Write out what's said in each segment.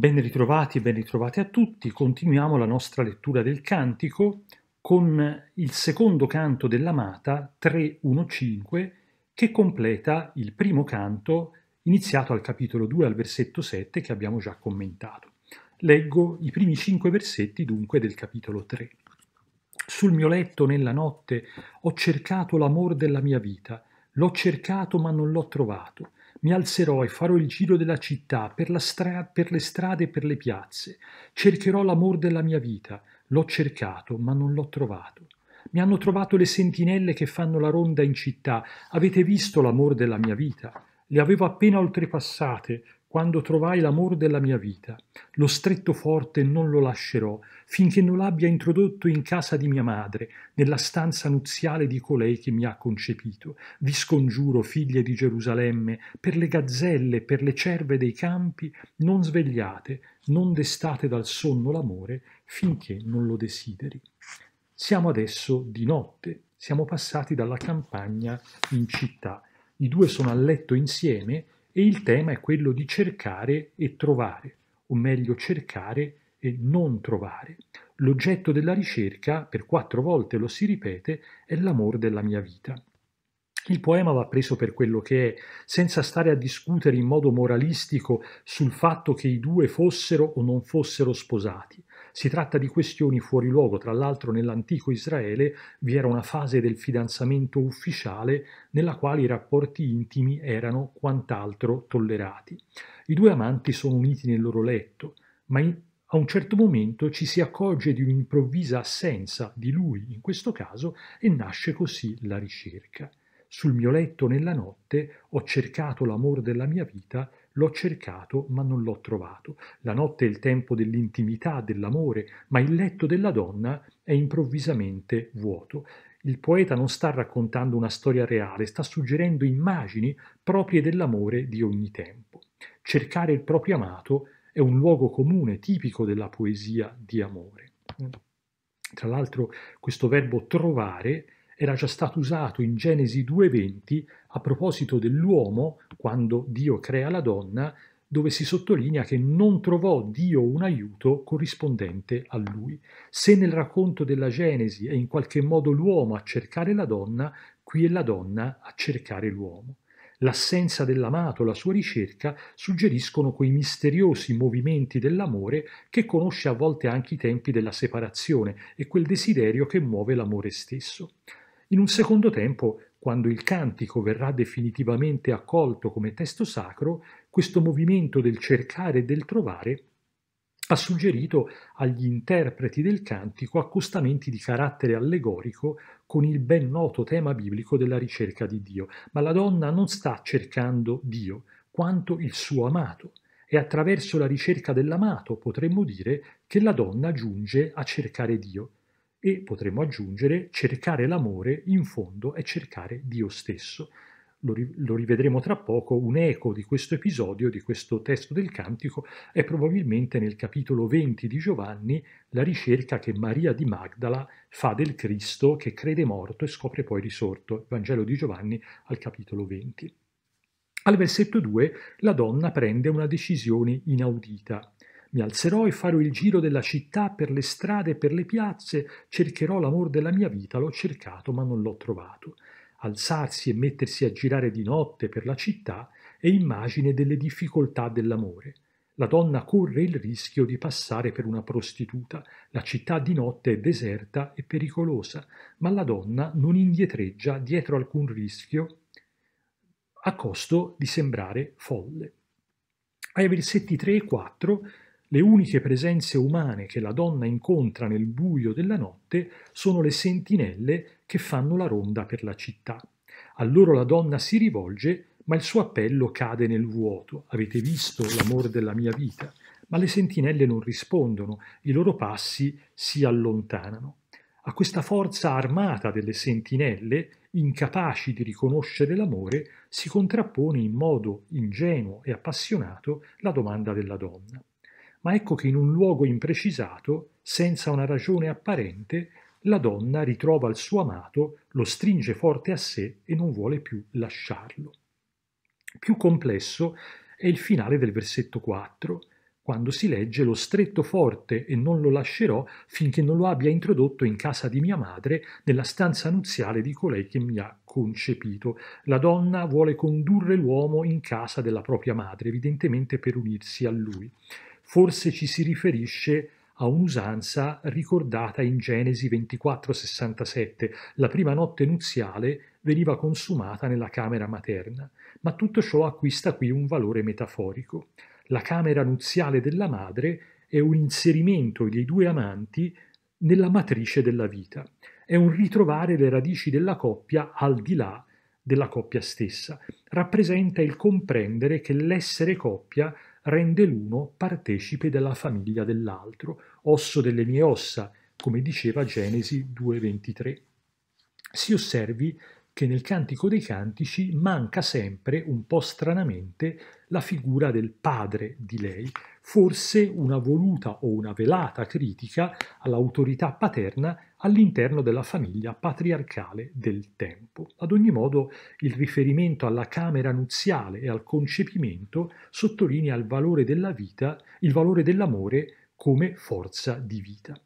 Ben ritrovati e ben ritrovati a tutti, continuiamo la nostra lettura del cantico con il secondo canto dell'amata 3.1.5 che completa il primo canto iniziato al capitolo 2 al versetto 7 che abbiamo già commentato. Leggo i primi cinque versetti dunque del capitolo 3. Sul mio letto nella notte ho cercato l'amor della mia vita, l'ho cercato ma non l'ho trovato mi alzerò e farò il giro della città, per, stra- per le strade e per le piazze. Cercherò l'amor della mia vita. L'ho cercato, ma non l'ho trovato. Mi hanno trovato le sentinelle che fanno la ronda in città. Avete visto l'amor della mia vita? Le avevo appena oltrepassate quando trovai l'amor della mia vita. Lo stretto forte non lo lascerò, finché non l'abbia introdotto in casa di mia madre, nella stanza nuziale di colei che mi ha concepito. Vi scongiuro, figlie di Gerusalemme, per le gazzelle, per le cerve dei campi, non svegliate, non destate dal sonno l'amore, finché non lo desideri. Siamo adesso di notte, siamo passati dalla campagna in città. I due sono a letto insieme, e il tema è quello di cercare e trovare, o meglio cercare e non trovare. L'oggetto della ricerca, per quattro volte lo si ripete, è l'amor della mia vita. Il poema va preso per quello che è, senza stare a discutere in modo moralistico sul fatto che i due fossero o non fossero sposati. Si tratta di questioni fuori luogo, tra l'altro nell'antico Israele vi era una fase del fidanzamento ufficiale nella quale i rapporti intimi erano quant'altro tollerati. I due amanti sono uniti nel loro letto, ma in, a un certo momento ci si accorge di un'improvvisa assenza di lui in questo caso e nasce così la ricerca. Sul mio letto nella notte ho cercato l'amore della mia vita L'ho cercato, ma non l'ho trovato. La notte è il tempo dell'intimità, dell'amore, ma il letto della donna è improvvisamente vuoto. Il poeta non sta raccontando una storia reale, sta suggerendo immagini proprie dell'amore di ogni tempo. Cercare il proprio amato è un luogo comune, tipico della poesia di amore. Tra l'altro questo verbo trovare era già stato usato in Genesi 2.20 a proposito dell'uomo, quando Dio crea la donna, dove si sottolinea che non trovò Dio un aiuto corrispondente a lui. Se nel racconto della Genesi è in qualche modo l'uomo a cercare la donna, qui è la donna a cercare l'uomo. L'assenza dell'amato, la sua ricerca, suggeriscono quei misteriosi movimenti dell'amore che conosce a volte anche i tempi della separazione e quel desiderio che muove l'amore stesso. In un secondo tempo, quando il cantico verrà definitivamente accolto come testo sacro, questo movimento del cercare e del trovare ha suggerito agli interpreti del cantico accostamenti di carattere allegorico con il ben noto tema biblico della ricerca di Dio. Ma la donna non sta cercando Dio, quanto il suo amato. È attraverso la ricerca dell'amato, potremmo dire, che la donna giunge a cercare Dio e potremmo aggiungere cercare l'amore in fondo è cercare Dio stesso. Lo, lo rivedremo tra poco, un eco di questo episodio, di questo testo del cantico, è probabilmente nel capitolo 20 di Giovanni la ricerca che Maria di Magdala fa del Cristo che crede morto e scopre poi risorto, Vangelo di Giovanni al capitolo 20. Al versetto 2 la donna prende una decisione inaudita, mi alzerò e farò il giro della città, per le strade e per le piazze, cercherò l'amor della mia vita, l'ho cercato ma non l'ho trovato. Alzarsi e mettersi a girare di notte per la città è immagine delle difficoltà dell'amore. La donna corre il rischio di passare per una prostituta, la città di notte è deserta e pericolosa, ma la donna non indietreggia dietro alcun rischio a costo di sembrare folle. Ai versetti 3 e 4 le uniche presenze umane che la donna incontra nel buio della notte sono le sentinelle che fanno la ronda per la città. A loro la donna si rivolge, ma il suo appello cade nel vuoto. Avete visto l'amor della mia vita? Ma le sentinelle non rispondono, i loro passi si allontanano. A questa forza armata delle sentinelle, incapaci di riconoscere l'amore, si contrappone in modo ingenuo e appassionato la domanda della donna ma ecco che in un luogo imprecisato, senza una ragione apparente, la donna ritrova il suo amato, lo stringe forte a sé e non vuole più lasciarlo. Più complesso è il finale del versetto 4, quando si legge lo stretto forte e non lo lascerò finché non lo abbia introdotto in casa di mia madre, nella stanza nuziale di colei che mi ha concepito. La donna vuole condurre l'uomo in casa della propria madre, evidentemente per unirsi a lui forse ci si riferisce a un'usanza ricordata in Genesi 24:67, la prima notte nuziale veniva consumata nella camera materna, ma tutto ciò acquista qui un valore metaforico. La camera nuziale della madre è un inserimento dei due amanti nella matrice della vita, è un ritrovare le radici della coppia al di là della coppia stessa, rappresenta il comprendere che l'essere coppia rende l'uno partecipe della famiglia dell'altro, osso delle mie ossa, come diceva Genesi 2.23. Si osservi che nel Cantico dei Cantici manca sempre, un po' stranamente, la figura del padre di lei, forse una voluta o una velata critica all'autorità paterna all'interno della famiglia patriarcale del tempo. Ad ogni modo, il riferimento alla camera nuziale e al concepimento sottolinea il valore della vita, il valore dell'amore come forza di vita.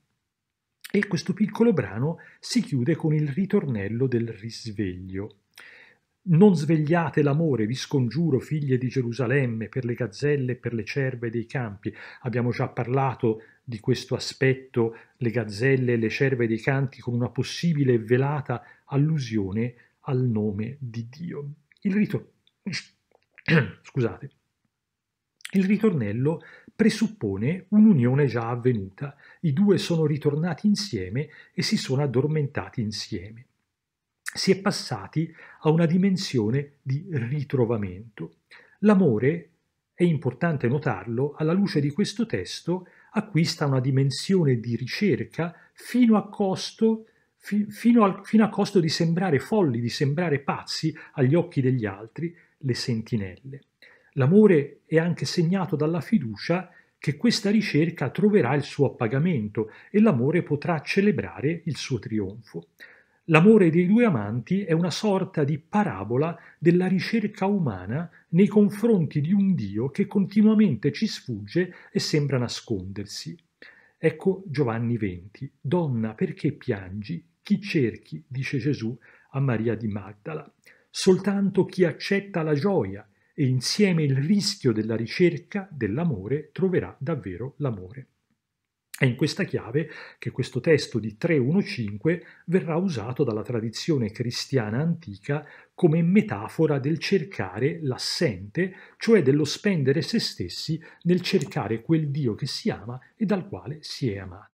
E questo piccolo brano si chiude con il ritornello del risveglio. Non svegliate l'amore, vi scongiuro, figlie di Gerusalemme, per le gazzelle e per le cerve dei campi. Abbiamo già parlato di questo aspetto, le gazzelle e le cerve dei canti, con una possibile e velata allusione al nome di Dio. Il, ritor- il ritornello presuppone un'unione già avvenuta. I due sono ritornati insieme e si sono addormentati insieme. Si è passati a una dimensione di ritrovamento. L'amore, è importante notarlo, alla luce di questo testo acquista una dimensione di ricerca fino a costo fi, fino, al, fino a costo di sembrare folli, di sembrare pazzi agli occhi degli altri, le sentinelle. L'amore è anche segnato dalla fiducia che questa ricerca troverà il suo appagamento e l'amore potrà celebrare il suo trionfo. L'amore dei due amanti è una sorta di parabola della ricerca umana nei confronti di un Dio che continuamente ci sfugge e sembra nascondersi. Ecco Giovanni 20. Donna, perché piangi? Chi cerchi? dice Gesù a Maria di Magdala. Soltanto chi accetta la gioia e insieme il rischio della ricerca dell'amore troverà davvero l'amore. È in questa chiave che questo testo di 3.1.5 verrà usato dalla tradizione cristiana antica come metafora del cercare l'assente, cioè dello spendere se stessi nel cercare quel Dio che si ama e dal quale si è amati.